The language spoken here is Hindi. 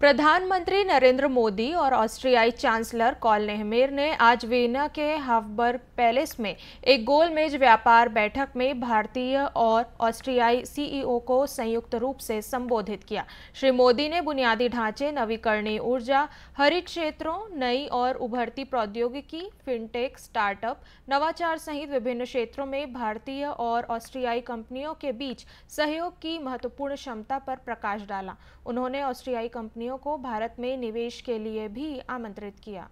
प्रधानमंत्री नरेंद्र मोदी और ऑस्ट्रियाई चांसलर कॉल नेहमेर ने आज वीना के हाफबर्ग पैलेस में एक गोलमेज व्यापार बैठक में भारतीय और ऑस्ट्रियाई सीईओ को संयुक्त रूप से संबोधित किया श्री मोदी ने बुनियादी ढांचे नवीकरणीय ऊर्जा हरित क्षेत्रों नई और उभरती प्रौद्योगिकी फिनटेक स्टार्टअप नवाचार सहित विभिन्न क्षेत्रों में भारतीय और ऑस्ट्रियाई कंपनियों के बीच सहयोग की महत्वपूर्ण क्षमता पर प्रकाश डाला उन्होंने ऑस्ट्रियाई कंपनी कंपनियों को भारत में निवेश के लिए भी आमंत्रित किया